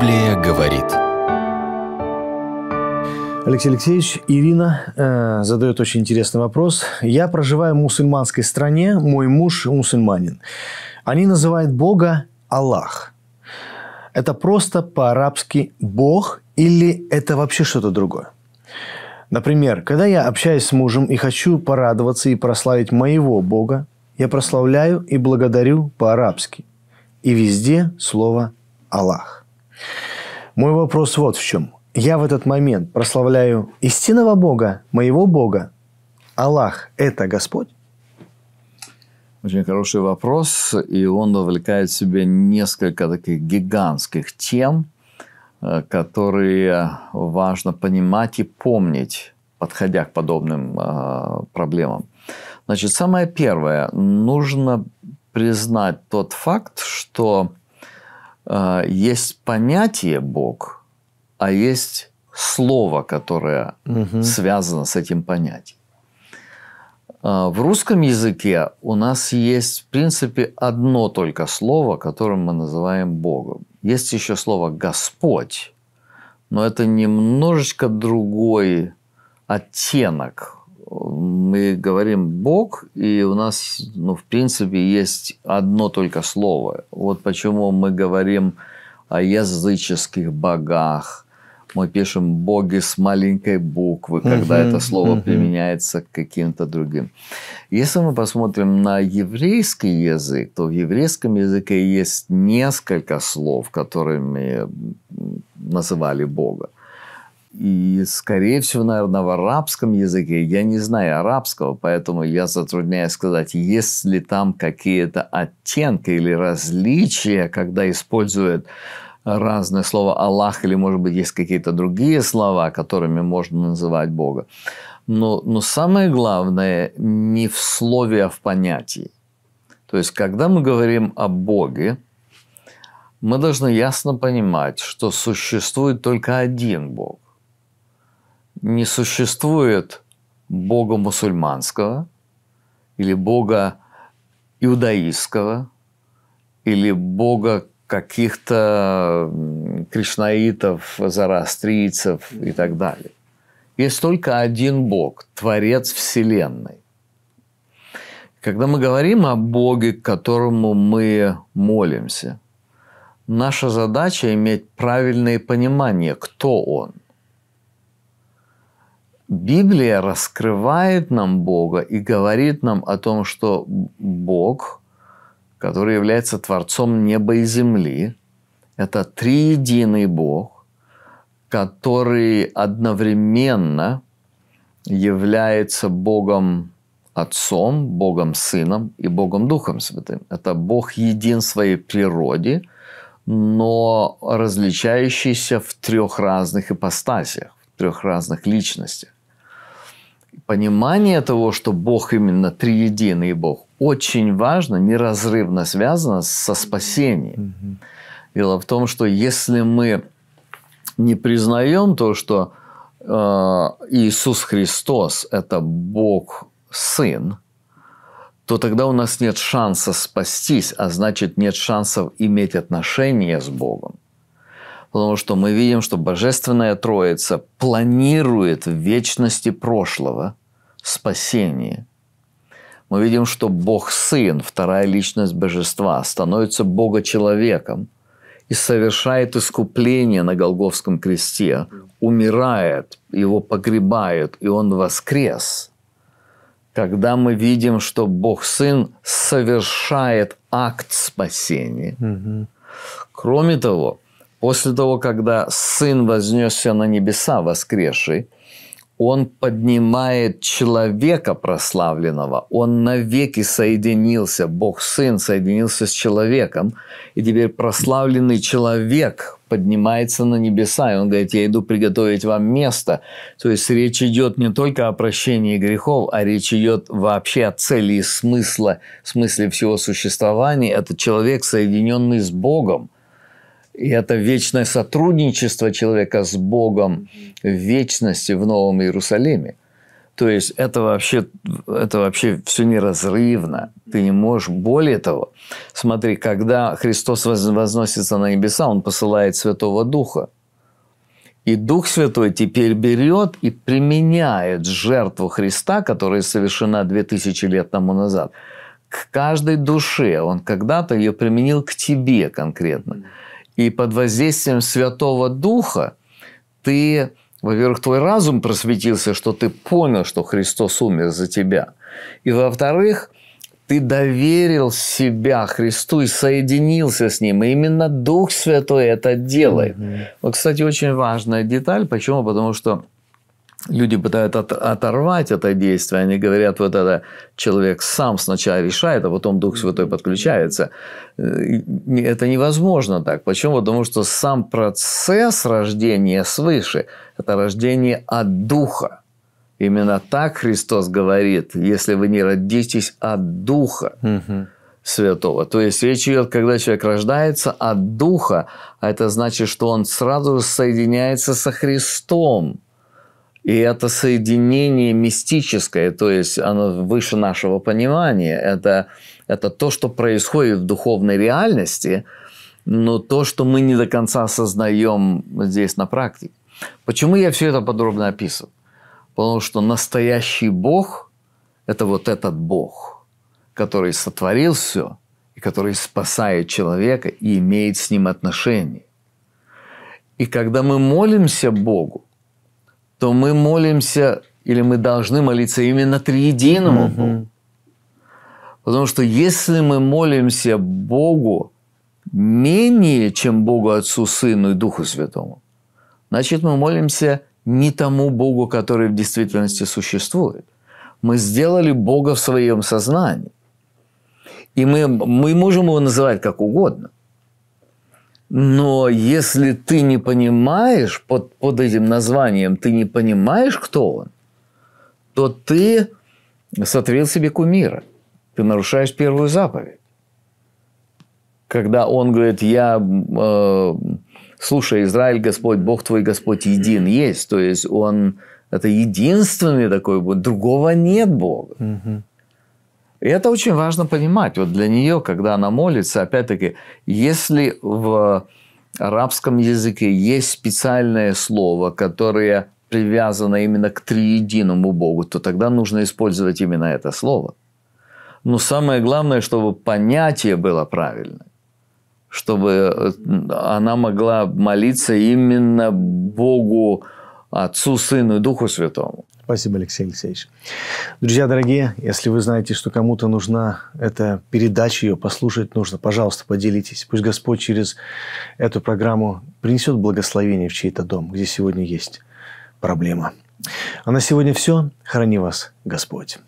Библия говорит. Алексей Алексеевич, Ирина э, задает очень интересный вопрос. Я проживаю в мусульманской стране, мой муж мусульманин. Они называют Бога Аллах. Это просто по-арабски Бог или это вообще что-то другое? Например, когда я общаюсь с мужем и хочу порадоваться и прославить моего Бога, я прославляю и благодарю по-арабски. И везде слово Аллах. Мой вопрос вот в чем. Я в этот момент прославляю истинного Бога, моего Бога. Аллах – это Господь? Очень хороший вопрос, и он вовлекает в себе несколько таких гигантских тем, э, которые важно понимать и помнить, подходя к подобным э, проблемам. Значит, самое первое, нужно признать тот факт, что а, есть понятие Бог, а есть слово, которое угу. связано с этим понятием. А, в русском языке у нас есть, в принципе, одно только слово, которым мы называем Богом. Есть еще слово «Господь», но это немножечко другой оттенок мы говорим Бог, и у нас, ну, в принципе, есть одно только слово. Вот почему мы говорим о языческих богах. Мы пишем боги с маленькой буквы, когда uh-huh, это слово uh-huh. применяется к каким-то другим. Если мы посмотрим на еврейский язык, то в еврейском языке есть несколько слов, которыми называли Бога. И, скорее всего, наверное, в арабском языке я не знаю арабского, поэтому я затрудняюсь сказать, есть ли там какие-то оттенки или различия, когда используют разные слова Аллах, или, может быть, есть какие-то другие слова, которыми можно называть Бога. Но, но самое главное не в слове, а в понятии. То есть, когда мы говорим о Боге, мы должны ясно понимать, что существует только один Бог не существует бога мусульманского или бога иудаистского или бога каких-то кришнаитов, зарастрийцев и так далее. Есть только один Бог, Творец Вселенной. Когда мы говорим о Боге, к которому мы молимся, наша задача иметь правильное понимание, кто Он – Библия раскрывает нам Бога и говорит нам о том, что Бог, который является Творцом неба и земли, это триединый Бог, который одновременно является Богом Отцом, Богом Сыном и Богом Духом Святым. Это Бог един в своей природе, но различающийся в трех разных ипостасях, в трех разных личностях понимание того, что Бог именно триединый Бог, очень важно, неразрывно связано со спасением. Угу. Дело в том, что если мы не признаем то, что э, Иисус Христос – это Бог Сын, то тогда у нас нет шанса спастись, а значит, нет шансов иметь отношения с Богом. Потому что мы видим, что Божественная Троица планирует в вечности прошлого спасение. Мы видим, что Бог Сын, вторая личность Божества, становится Бога-человеком и совершает искупление на Голговском кресте, умирает, его погребают, и он воскрес. Когда мы видим, что Бог Сын совершает акт спасения. Угу. Кроме того, После того, когда Сын вознесся на небеса, воскресший, Он поднимает человека прославленного. Он навеки соединился, Бог Сын соединился с человеком. И теперь прославленный человек поднимается на небеса. И он говорит, я иду приготовить вам место. То есть речь идет не только о прощении грехов, а речь идет вообще о цели и смысла, смысле всего существования. Это человек, соединенный с Богом – и это вечное сотрудничество человека с Богом в вечности в Новом Иерусалиме. То есть это вообще, это вообще все неразрывно. Ты не можешь. Более того, смотри, когда Христос возносится на небеса, Он посылает Святого Духа. И Дух Святой теперь берет и применяет жертву Христа, которая совершена 2000 лет тому назад, к каждой душе. Он когда-то ее применил к тебе конкретно. И под воздействием Святого Духа ты, во-первых, твой разум просветился, что ты понял, что Христос умер за тебя. И, во-вторых, ты доверил себя Христу и соединился с Ним. И именно Дух Святой это делает. Mm-hmm. Вот, кстати, очень важная деталь. Почему? Потому что люди пытаются оторвать это действие, они говорят, вот это человек сам сначала решает, а потом Дух Святой подключается. Э, это невозможно так. Почему? Потому что сам процесс рождения свыше – это рождение от Духа. Именно так Христос говорит, если вы не родитесь от Духа. Святого. То есть речь идет, когда человек рождается от Духа, а это значит, что он сразу же соединяется со Христом. И это соединение мистическое, то есть оно выше нашего понимания. Это, это то, что происходит в духовной реальности, но то, что мы не до конца осознаем здесь на практике. Почему я все это подробно описываю? Потому что настоящий Бог – это вот этот Бог, который сотворил все и который спасает человека и имеет с ним отношения. И когда мы молимся Богу, то мы молимся или мы должны молиться именно триединому mm-hmm. Богу. Потому что если мы молимся Богу менее, чем Богу Отцу, Сыну и Духу Святому, значит, мы молимся не тому Богу, который в действительности существует. Мы сделали Бога в своем сознании. И мы, мы можем его называть как угодно. Но если ты не понимаешь, под, под этим названием ты не понимаешь, кто он, то ты сотворил себе кумира. Ты нарушаешь первую заповедь. Когда он говорит, я, э, слушай, Израиль, Господь, Бог твой, Господь един есть. То есть он это единственный такой Бог, другого нет Бога. Угу. И это очень важно понимать. Вот для нее, когда она молится, опять-таки, если в арабском языке есть специальное слово, которое привязано именно к триединому Богу, то тогда нужно использовать именно это слово. Но самое главное, чтобы понятие было правильное чтобы э, она могла молиться именно Богу, Отцу, Сыну и Духу Святому. Спасибо, Алексей Алексеевич. Друзья дорогие, если вы знаете, что кому-то нужна эта передача, ее послушать нужно, пожалуйста, поделитесь. Пусть Господь через эту программу принесет благословение в чей-то дом, где сегодня есть проблема. А на сегодня все. Храни вас Господь.